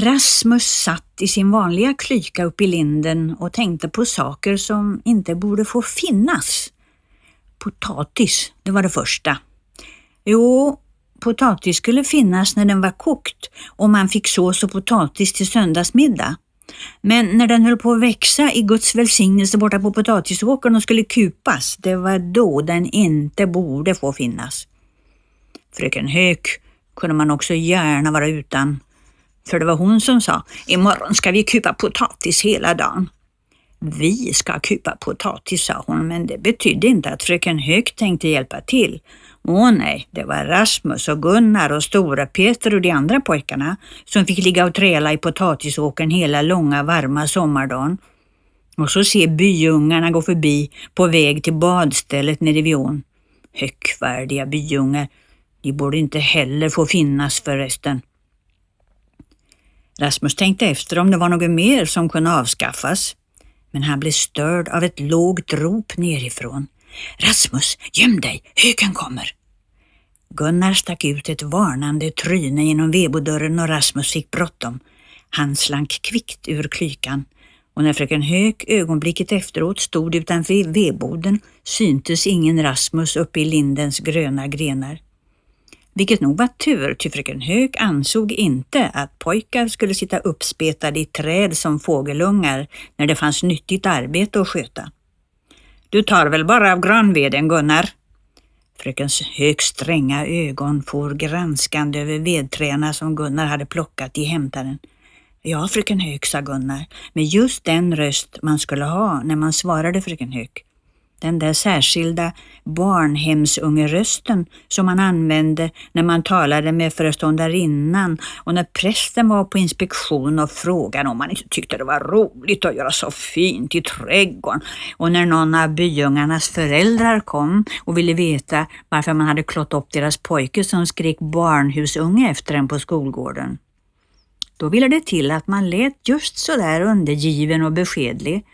Rasmus satt i sin vanliga klyka uppe i linden och tänkte på saker som inte borde få finnas. Potatis, det var det första. Jo, potatis skulle finnas när den var kokt och man fick sås och potatis till söndagsmiddag. Men när den höll på att växa i Guds välsignelse borta på potatisåkern och skulle kupas, det var då den inte borde få finnas. Fröken Höök kunde man också gärna vara utan. För det var hon som sa, imorgon ska vi kupa potatis hela dagen. Vi ska kupa potatis, sa hon, men det betydde inte att fröken Höök tänkte hjälpa till. Åh nej, det var Rasmus och Gunnar och stora Peter och de andra pojkarna som fick ligga och träla i potatisåkern hela långa varma sommardagen. Och så se byungarna gå förbi på väg till badstället nere vid ån. Högvärdiga byungar, de borde inte heller få finnas förresten. Rasmus tänkte efter om det var något mer som kunde avskaffas. Men han blev störd av ett lågt rop nerifrån. Rasmus, göm dig, höken kommer! Gunnar stack ut ett varnande tryne genom vedbodörren och Rasmus fick bråttom. Han slank kvickt ur klykan och när fröken Höök ögonblicket efteråt stod utanför vedboden syntes ingen Rasmus uppe i lindens gröna grenar. Vilket nog var tur, ty fröken Höök ansåg inte att pojkar skulle sitta uppspetade i träd som fågelungar när det fanns nyttigt arbete att sköta. Du tar väl bara av granveden, Gunnar? Fröken Höök stränga ögon for granskande över vedträna som Gunnar hade plockat i hämtaren. Ja, fröken Höök, sa Gunnar, med just den röst man skulle ha när man svarade fröken Höök. Den där särskilda barnhemsungerösten som man använde när man talade med föreståndarinnan och när prästen var på inspektion och frågade om man inte tyckte det var roligt att göra så fint i trädgården och när någon av byungarnas föräldrar kom och ville veta varför man hade klått upp deras pojke som skrek barnhusunge efter en på skolgården. Då ville det till att man lät just sådär undergiven och beskedlig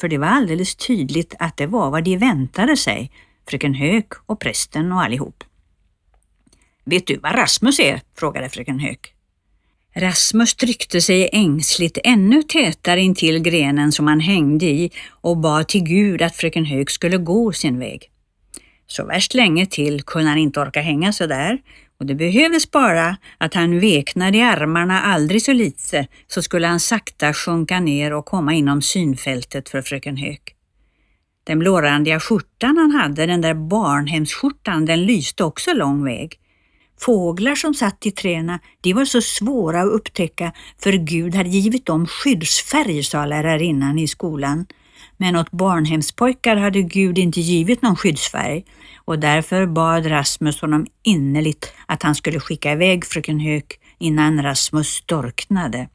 för det var alldeles tydligt att det var vad de väntade sig, fröken Höök och prästen och allihop. Vet du vad Rasmus är? frågade fröken Höök. Rasmus tryckte sig ängsligt ännu tätare intill grenen som han hängde i och bad till Gud att fröken Höök skulle gå sin väg. Så värst länge till kunde han inte orka hänga så där och det behövdes bara att han veknade i armarna aldrig så lite så skulle han sakta sjunka ner och komma inom synfältet för fröken Höök. Den blårandiga skjortan han hade, den där barnhemsskjortan, den lyste också lång väg. Fåglar som satt i träna, de var så svåra att upptäcka för Gud hade givit dem skyddsfärg, sa lärarinnan i skolan men åt barnhemspojkar hade Gud inte givit någon skyddsfärg och därför bad Rasmus honom innerligt att han skulle skicka iväg fröken Höök innan Rasmus storknade.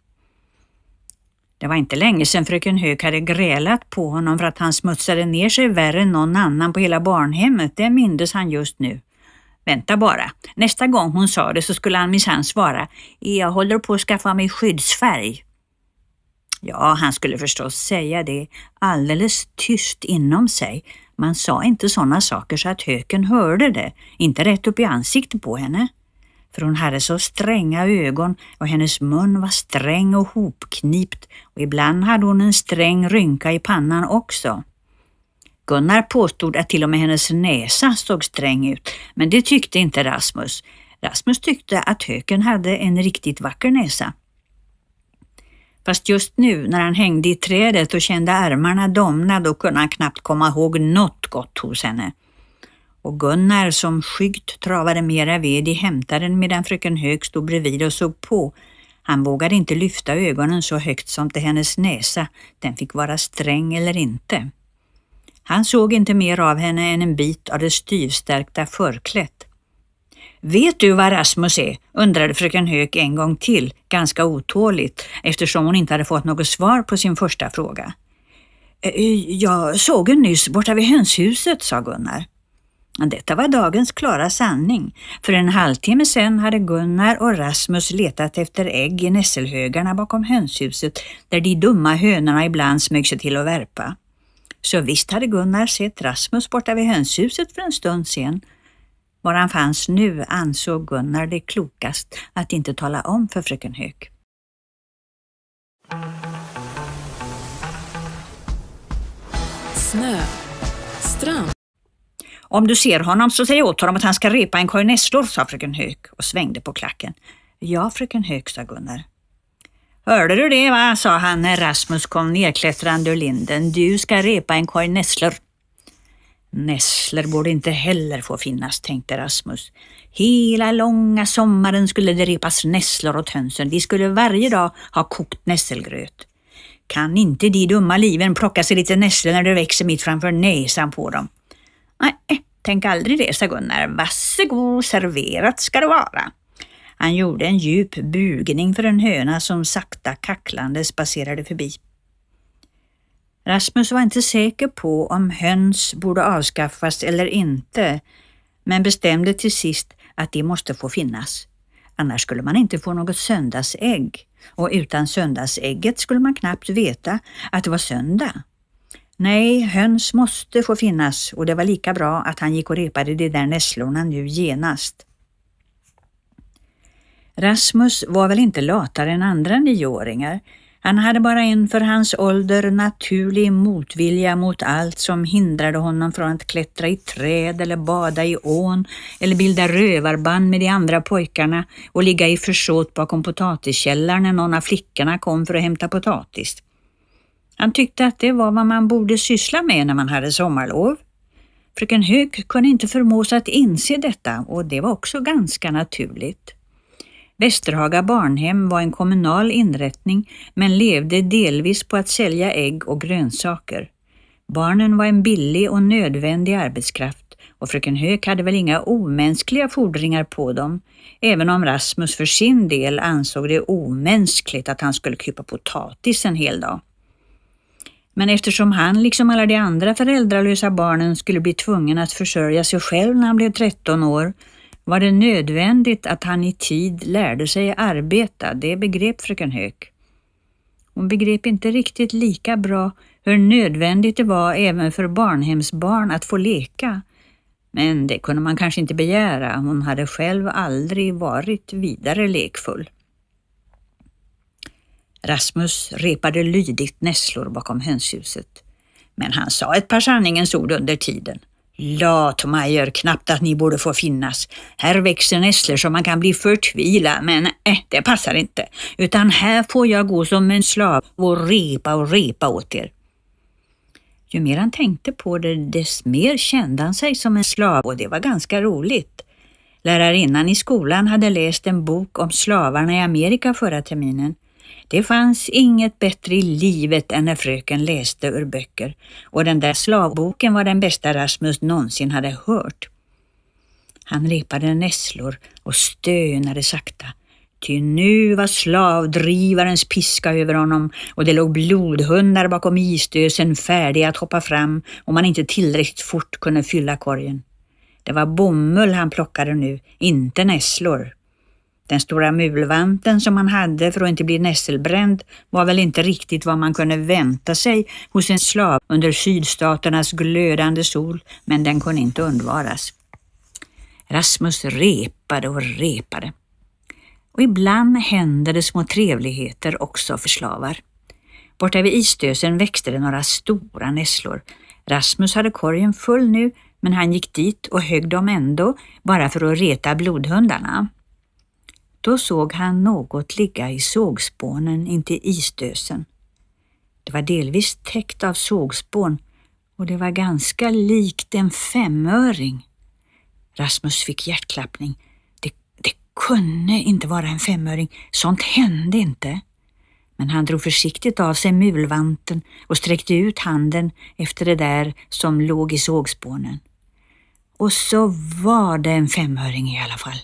Det var inte länge sedan fröken Höök hade grälat på honom för att han smutsade ner sig värre än någon annan på hela barnhemmet. Det mindes han just nu. Vänta bara. Nästa gång hon sa det så skulle han minsann svara, jag håller på att skaffa mig skyddsfärg. Ja, han skulle förstås säga det alldeles tyst inom sig. Man sa inte sådana saker så att höken hörde det, inte rätt upp i ansiktet på henne. För hon hade så stränga ögon och hennes mun var sträng och hopknipt och ibland hade hon en sträng rynka i pannan också. Gunnar påstod att till och med hennes näsa såg sträng ut, men det tyckte inte Rasmus. Rasmus tyckte att höken hade en riktigt vacker näsa. Fast just nu när han hängde i trädet och kände armarna domna, då kunde han knappt komma ihåg något gott hos henne. Och Gunnar som skyggt travade mera ved i hämtaren medan fröken Hög stod bredvid och såg på. Han vågade inte lyfta ögonen så högt som till hennes näsa, den fick vara sträng eller inte. Han såg inte mer av henne än en bit av det styvstärkta förklätt. Vet du vad Rasmus är? undrade fröken Höök en gång till, ganska otåligt, eftersom hon inte hade fått något svar på sin första fråga. Eh, Jag såg en nyss borta vid hönshuset, sa Gunnar. Detta var dagens klara sanning. För en halvtimme sedan hade Gunnar och Rasmus letat efter ägg i nässelhögarna bakom hönshuset där de dumma hönorna ibland smög sig till att värpa. Så visst hade Gunnar sett Rasmus borta vid hönshuset för en stund sedan var han fanns nu ansåg Gunnar det klokast att inte tala om för fröken Höök. Snö. Strand. Om du ser honom så säg åt honom att han ska repa en korg nässlor, sa fröken Höök och svängde på klacken. Ja, fröken Höök, sa Gunnar. Hörde du det, va? sa han när Rasmus kom nerklättrande ur linden. Du ska repa en korg nässlor. Nässlor borde inte heller få finnas, tänkte Rasmus. Hela långa sommaren skulle det repas nässlor åt hönsen. De skulle varje dag ha kokt nässelgröt. Kan inte de dumma liven plocka sig lite nässlor när det växer mitt framför näsan på dem? Nej, tänk aldrig det, sa Gunnar. Varsågod, serverat ska det vara. Han gjorde en djup bugning för en höna som sakta kacklande spacerade förbi. Rasmus var inte säker på om höns borde avskaffas eller inte, men bestämde till sist att de måste få finnas. Annars skulle man inte få något söndagsägg och utan söndagsägget skulle man knappt veta att det var söndag. Nej, höns måste få finnas och det var lika bra att han gick och repade de där nässlorna nu genast. Rasmus var väl inte latare än andra nioåringar, han hade bara en för hans ålder naturlig motvilja mot allt som hindrade honom från att klättra i träd eller bada i ån eller bilda rövarband med de andra pojkarna och ligga i försåt bakom potatiskällaren när någon av flickorna kom för att hämta potatis. Han tyckte att det var vad man borde syssla med när man hade sommarlov. Fröken Hög kunde inte förmås att inse detta och det var också ganska naturligt. Västerhaga barnhem var en kommunal inrättning men levde delvis på att sälja ägg och grönsaker. Barnen var en billig och nödvändig arbetskraft och fröken Höök hade väl inga omänskliga fordringar på dem, även om Rasmus för sin del ansåg det omänskligt att han skulle kupa potatis en hel dag. Men eftersom han, liksom alla de andra föräldralösa barnen, skulle bli tvungen att försörja sig själv när han blev 13 år var det nödvändigt att han i tid lärde sig arbeta, det begrep fröken Höök. Hon begrep inte riktigt lika bra hur nödvändigt det var även för barnhemsbarn att få leka. Men det kunde man kanske inte begära, hon hade själv aldrig varit vidare lekfull. Rasmus repade lydigt nässlor bakom hönshuset. Men han sa ett par sanningens ord under tiden. Latmajer, knappt att ni borde få finnas. Här växer nässlor så man kan bli förtvila, men äh, det passar inte. Utan här får jag gå som en slav och repa och repa åt er. Ju mer han tänkte på det, desto mer kände han sig som en slav och det var ganska roligt. Lärarinnan i skolan hade läst en bok om slavarna i Amerika förra terminen det fanns inget bättre i livet än när fröken läste ur böcker och den där slavboken var den bästa Rasmus någonsin hade hört. Han repade nässlor och stönade sakta, ty nu var slavdrivarens piska över honom och det låg blodhundar bakom isdösen färdiga att hoppa fram om man inte tillräckligt fort kunde fylla korgen. Det var bomull han plockade nu, inte nässlor. Den stora mulvanten som han hade för att inte bli nässelbränd var väl inte riktigt vad man kunde vänta sig hos en slav under sydstaternas glödande sol, men den kunde inte undvaras. Rasmus repade och repade. Och ibland händer det små trevligheter också för slavar. Borta vid isdösen växte det några stora nässlor. Rasmus hade korgen full nu, men han gick dit och högg dem ändå, bara för att reta blodhundarna. Då såg han något ligga i sågspånen intill isdösen. Det var delvis täckt av sågspån och det var ganska likt en femöring. Rasmus fick hjärtklappning. Det, det kunde inte vara en femöring. Sånt hände inte. Men han drog försiktigt av sig mulvanten och sträckte ut handen efter det där som låg i sågspånen. Och så var det en femöring i alla fall.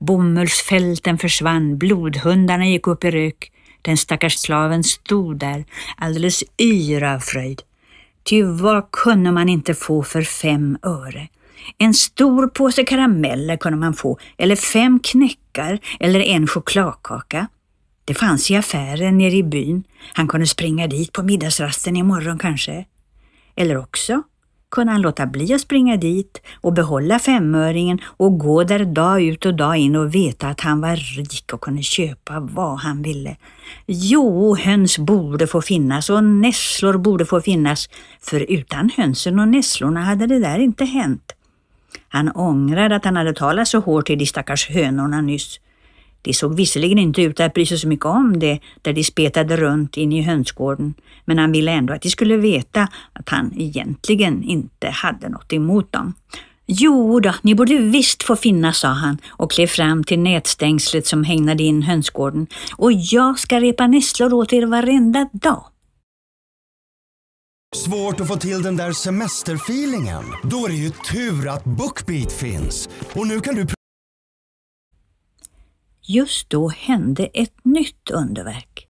Bomullsfälten försvann, blodhundarna gick upp i rök. Den stackars slaven stod där, alldeles yr av fröjd. Ty vad kunde man inte få för fem öre? En stor påse karameller kunde man få, eller fem knäckar, eller en chokladkaka. Det fanns i affären nere i byn. Han kunde springa dit på middagsrasten imorgon kanske. Eller också kunde han låta bli att springa dit och behålla femöringen och gå där dag ut och dag in och veta att han var rik och kunde köpa vad han ville. Jo, höns borde få finnas och nässlor borde få finnas, för utan hönsen och nässlorna hade det där inte hänt. Han ångrade att han hade talat så hårt till de stackars hönorna nyss. De såg visserligen inte ut att bry sig så mycket om det där de spetade runt in i hönsgården, men han ville ändå att de skulle veta att han egentligen inte hade något emot dem. Jo då, ni borde visst få finnas, sa han och klev fram till nätstängslet som hägnade in hönsgården. Och jag ska repa nässlor åt er varenda dag. Svårt att få till den där semesterfeelingen? Då är det ju tur att Bookbeat finns. Och nu kan du Just då hände ett nytt underverk.